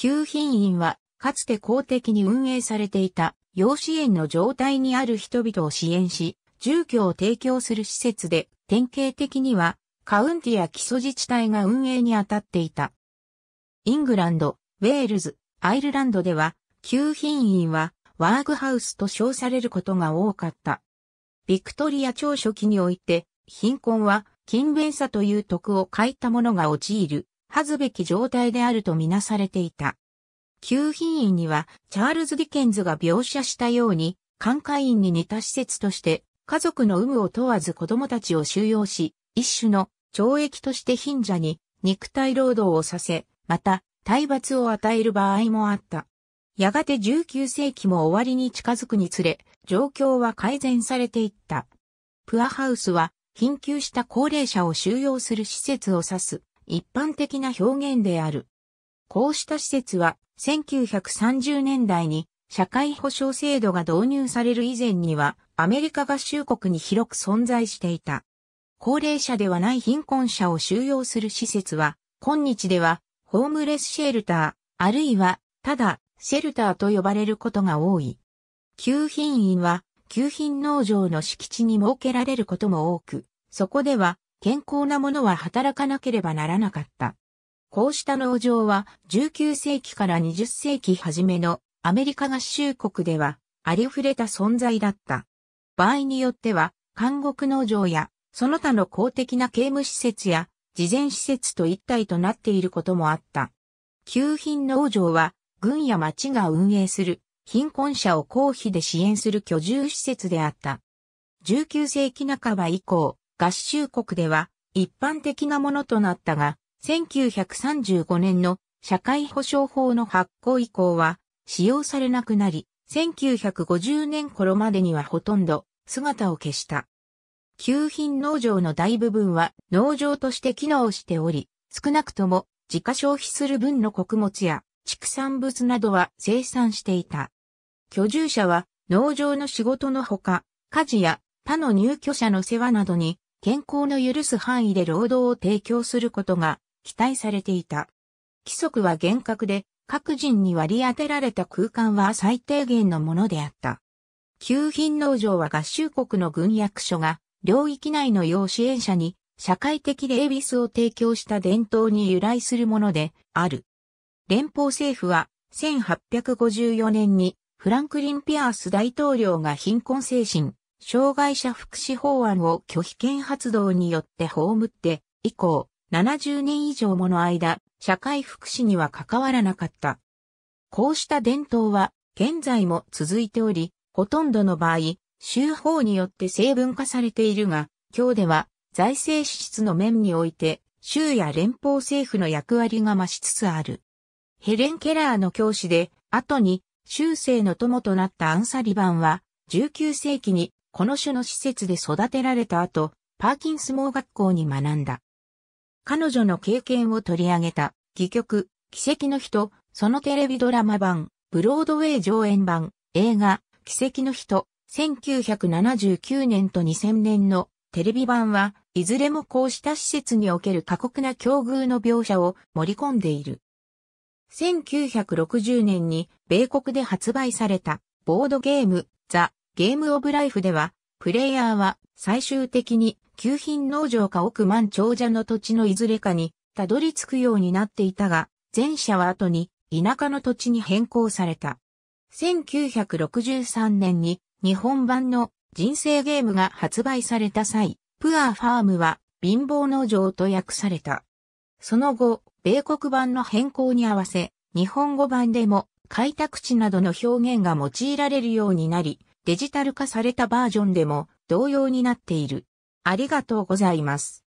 旧品院は、かつて公的に運営されていた、養子園の状態にある人々を支援し、住居を提供する施設で、典型的には、カウンティや基礎自治体が運営に当たっていた。イングランド、ウェールズ、アイルランドでは、旧品院は、ワークハウスと称されることが多かった。ビクトリア朝初期において、貧困は、勤勉さという徳を欠いた者が陥る恥ずべき状態であるとみなされていた。旧品院には、チャールズ・ディケンズが描写したように、寛解院に似た施設として、家族の有無を問わず子供たちを収容し、一種の懲役として貧者に肉体労働をさせ、また、体罰を与える場合もあった。やがて19世紀も終わりに近づくにつれ、状況は改善されていった。プアハウスは、貧窮した高齢者を収容する施設を指す。一般的な表現である。こうした施設は1930年代に社会保障制度が導入される以前にはアメリカ合衆国に広く存在していた。高齢者ではない貧困者を収容する施設は今日ではホームレスシェルターあるいはただシェルターと呼ばれることが多い。給品院は給品農場の敷地に設けられることも多く、そこでは健康なものは働かなければならなかった。こうした農場は19世紀から20世紀初めのアメリカ合衆国ではありふれた存在だった。場合によっては監獄農場やその他の公的な刑務施設や事前施設と一体となっていることもあった。給品農場は軍や町が運営する貧困者を公費で支援する居住施設であった。19世紀半ば以降、合衆国では一般的なものとなったが、1935年の社会保障法の発行以降は使用されなくなり、1950年頃までにはほとんど姿を消した。給品農場の大部分は農場として機能しており、少なくとも自家消費する分の穀物や畜産物などは生産していた。居住者は農場の仕事のほか、家事や他の入居者の世話などに健康の許す範囲で労働を提供することが期待されていた。規則は厳格で、各人に割り当てられた空間は最低限のものであった。旧品農場は合衆国の軍役所が、領域内の要支援者に、社会的でエビスを提供した伝統に由来するものである。連邦政府は、1854年に、フランクリン・ピアース大統領が貧困精神、障害者福祉法案を拒否権発動によって葬って以降、70年以上もの間、社会福祉には関わらなかった。こうした伝統は、現在も続いており、ほとんどの場合、州法によって成分化されているが、今日では財政支出の面において、州や連邦政府の役割が増しつつある。ヘレン・ケラーの教師で、後に、州政の友となったアンサリバンは、19世紀にこの種の施設で育てられた後、パーキンス盲学校に学んだ。彼女の経験を取り上げた、戯曲、奇跡の人、そのテレビドラマ版、ブロードウェイ上演版、映画、奇跡の人、1979年と2000年のテレビ版は、いずれもこうした施設における過酷な境遇の描写を盛り込んでいる。1960年に米国で発売されたボードゲームザ・ゲームオブライフでは、プレイヤーは最終的に旧品農場か億万長者の土地のいずれかにたどり着くようになっていたが、前者は後に田舎の土地に変更された。1963年に日本版の人生ゲームが発売された際、プアーファームは貧乏農場と訳された。その後、米国版の変更に合わせ、日本語版でも開拓地などの表現が用いられるようになり、デジタル化されたバージョンでも同様になっている。ありがとうございます。